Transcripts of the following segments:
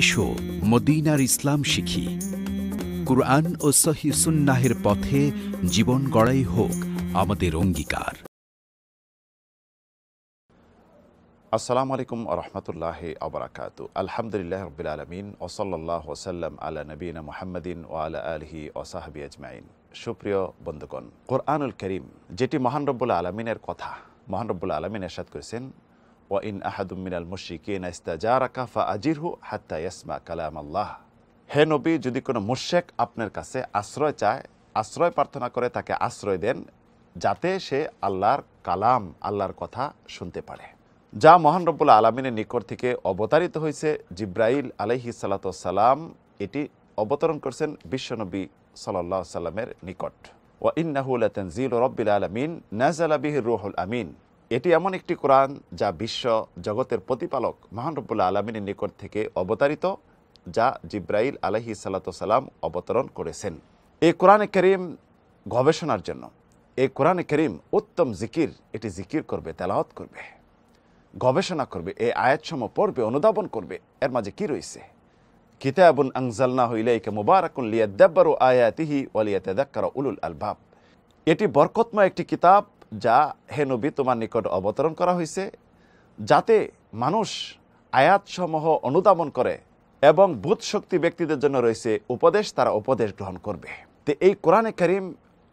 এসো মদিনার ইসলাম শিখি কুরআন ও সহি সুন্নাহের পথে জীবন গড়াই হোক আমাদের অঙ্গীকার আসসালামু আলাইকুম রহমতুল্লাহ আবরাকাত আলহামদুলিল্লাহ রবিল আলমিন ওসল্লাহ ওসাল্লাম আলা নবীন মোহাম্মদিন ও আলা আলহি ওসাহাবি আজমাইন সুপ্রিয় বন্ধুগণ কোরআনুল করিম যেটি মহান রব্বুল আলমিনের কথা মহান রব্বুল আলমিন এরশাদ করেছেন ওয়াইন আহাদুমিনাল মুশিকিন ইস্তাজারাকা ফা আজিরহু হাত্তা ইয়াসমা কালাম আল্লাহ হে নবী যদি কোনো মুশেক আপনার কাছে আশ্রয় চায় আশ্রয় প্রার্থনা করে তাকে আশ্রয় দেন যাতে সে আল্লাহর কালাম আল্লাহর কথা শুনতে পারে যা মহান রব্বুল আলমিনের নিকট থেকে অবতারিত হয়েছে জিব্রাইল আলহি সালাতাম এটি অবতরণ করছেন বিশ্বনবী সাল্লাহ সাল্লামের নিকট ওয়া ইন্নাহুল তনজিল রব্বিল আলমিন নাজালাবিহ রুহুল আমিন এটি এমন একটি কোরআন যা বিশ্ব জগতের প্রতিপালক মহানরবুল্লা আলমিনের নিকট থেকে অবতারিত যা জিব্রাইল আলহি সাল্লাতাম অবতরণ করেছেন এই কোরআনে করিম গবেষণার জন্য এই কোরআনে করিম উত্তম জিকির এটি জিকির করবে তেলাহত করবে গবেষণা করবে এই আয়াতসম পড়বে অনুধাবন করবে এর মাঝে কি রয়েছে কিতাবুন আংজালনা হইলাইকে লিয়া লিয়াদ্দাব্বারু আয়াতিহি ওয়ালিয়াতাদাক্কারা উলুল আলবাব এটি বরকতময় একটি কিতাব যা হে নবী তোমার নিকট অবতরণ করা হয়েছে যাতে মানুষ আয়াতসমূহ অনুধাবন করে এবং বুধ শক্তি ব্যক্তিদের জন্য রয়েছে উপদেশ তারা উপদেশ গ্রহণ করবে তো এই কোরআনে করিম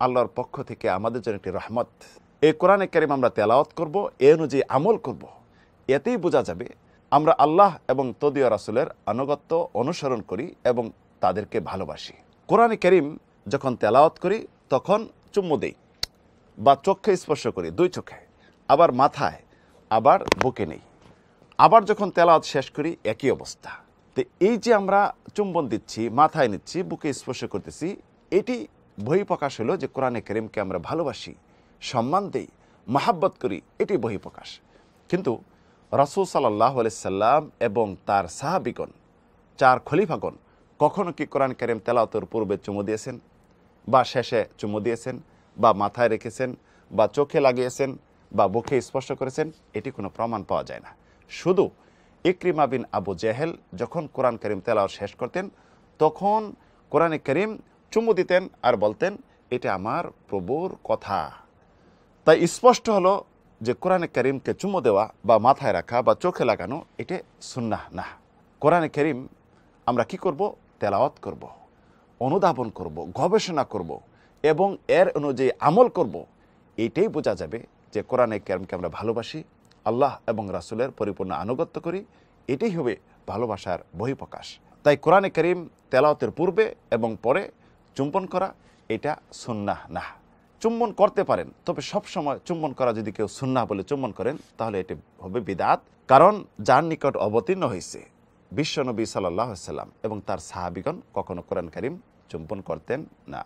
আল্লাহর পক্ষ থেকে আমাদের জন্য একটি রহমত এই কোরআনে করিম আমরা তেলাওয়াত করব এ অনুযায়ী আমল করব। এতেই বোঝা যাবে আমরা আল্লাহ এবং তদীয় রাসুলের আনুগত্য অনুসরণ করি এবং তাদেরকে ভালোবাসি কোরআনে করিম যখন তেলাওয়াত করি তখন চুম্ম দেই বা চোখে স্পর্শ করি দুই চোখে আবার মাথায় আবার বুকে নেই আবার যখন তেলাওয়াত শেষ করি একই অবস্থা তো এই যে আমরা চুম্বন দিচ্ছি মাথায় নিচ্ছি বুকে স্পর্শ করতেছি এটি বহিঃপ্রকাশ হলো যে কোরআনে কেরিমকে আমরা ভালোবাসি সম্মান দিই মাহাব্বত করি এটি বহিঃপ্রকাশ কিন্তু রসুল সাল্লাহ সাল্লাম এবং তার সাহাবিগণ চার খলিফাগণ কখনো কি কোরআন কেরিম তেলাওতের পূর্বে চুমু দিয়েছেন বা শেষে চুমু দিয়েছেন বা মাথায় রেখেছেন বা চোখে লাগিয়েছেন বা বুকে স্পর্শ করেছেন এটি কোনো প্রমাণ পাওয়া যায় না শুধু ইক্রিমা বিন আবু জেহেল যখন কোরআন করিম তেলাওয়াত শেষ করতেন তখন কোরআনে করিম চুমু দিতেন আর বলতেন এটা আমার প্রভুর কথা তাই স্পষ্ট হলো যে কোরআনে করিমকে চুমু দেওয়া বা মাথায় রাখা বা চোখে লাগানো এটা সুন্নাহ না কোরআনে করিম আমরা কি করব তেলাওয়াত করব অনুধাবন করব গবেষণা করব এবং এর অনুযায়ী আমল করব এটাই বোঝা যাবে যে কোরআনে কেরমকে আমরা ভালোবাসি আল্লাহ এবং রাসুলের পরিপূর্ণ আনুগত্য করি এটাই হবে ভালোবাসার বহিঃপ্রকাশ তাই কোরআনে করিম তেলাওতের পূর্বে এবং পরে চুম্বন করা এটা সুন্নাহ না চুম্বন করতে পারেন তবে সবসময় চুম্বন করা যদি কেউ সুন্নাহ বলে চুম্বন করেন তাহলে এটি হবে বিদাত কারণ যার নিকট অবতীর্ণ হয়েছে বিশ্বনবী সাল্লাহ সাল্লাম এবং তার সাহাবিগণ কখনো কোরআন করিম চুম্বন করতেন না